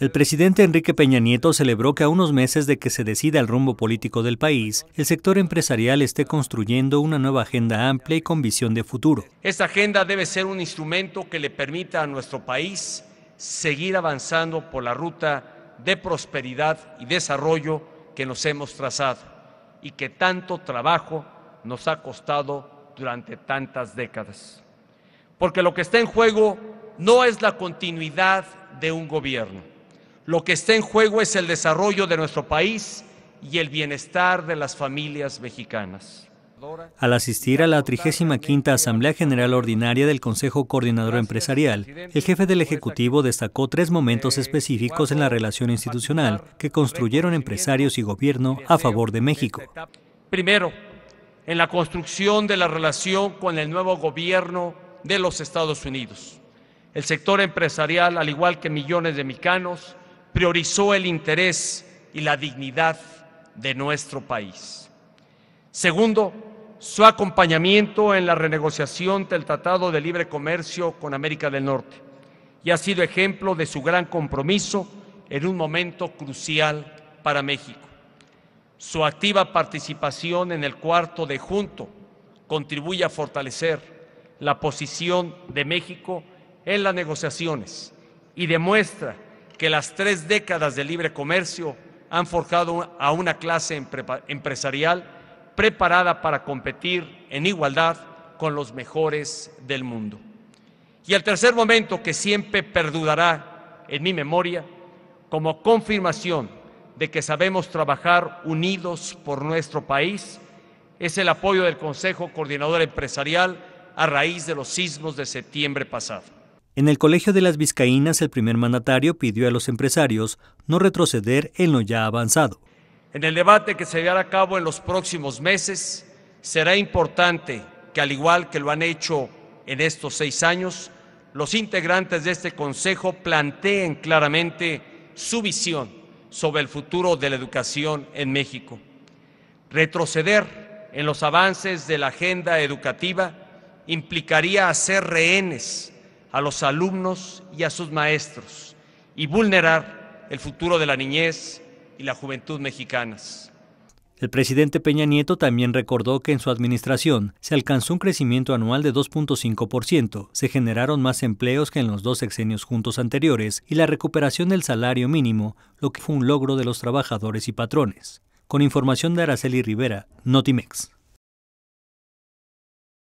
El presidente Enrique Peña Nieto celebró que a unos meses de que se decida el rumbo político del país, el sector empresarial esté construyendo una nueva agenda amplia y con visión de futuro. Esta agenda debe ser un instrumento que le permita a nuestro país seguir avanzando por la ruta de prosperidad y desarrollo que nos hemos trazado y que tanto trabajo nos ha costado durante tantas décadas. Porque lo que está en juego no es la continuidad de un gobierno lo que está en juego es el desarrollo de nuestro país y el bienestar de las familias mexicanas. Al asistir a la 35 Asamblea General Ordinaria del Consejo Coordinador Empresarial, el jefe del Ejecutivo destacó tres momentos eh, específicos en la relación institucional que construyeron empresarios y gobierno a favor de México. Primero, en la construcción de la relación con el nuevo gobierno de los Estados Unidos. El sector empresarial, al igual que millones de mexicanos, priorizó el interés y la dignidad de nuestro país. Segundo, su acompañamiento en la renegociación del Tratado de Libre Comercio con América del Norte y ha sido ejemplo de su gran compromiso en un momento crucial para México. Su activa participación en el cuarto de junto contribuye a fortalecer la posición de México en las negociaciones y demuestra que las tres décadas de libre comercio han forjado a una clase empresarial preparada para competir en igualdad con los mejores del mundo. Y el tercer momento que siempre perdurará en mi memoria como confirmación de que sabemos trabajar unidos por nuestro país es el apoyo del Consejo Coordinador Empresarial a raíz de los sismos de septiembre pasado. En el Colegio de las Vizcaínas, el primer mandatario pidió a los empresarios no retroceder en lo ya avanzado. En el debate que se llevará a cabo en los próximos meses, será importante que, al igual que lo han hecho en estos seis años, los integrantes de este Consejo planteen claramente su visión sobre el futuro de la educación en México. Retroceder en los avances de la agenda educativa implicaría hacer rehenes a los alumnos y a sus maestros y vulnerar el futuro de la niñez y la juventud mexicanas. El presidente Peña Nieto también recordó que en su administración se alcanzó un crecimiento anual de 2.5%, se generaron más empleos que en los dos sexenios juntos anteriores y la recuperación del salario mínimo, lo que fue un logro de los trabajadores y patrones. Con información de Araceli Rivera, Notimex.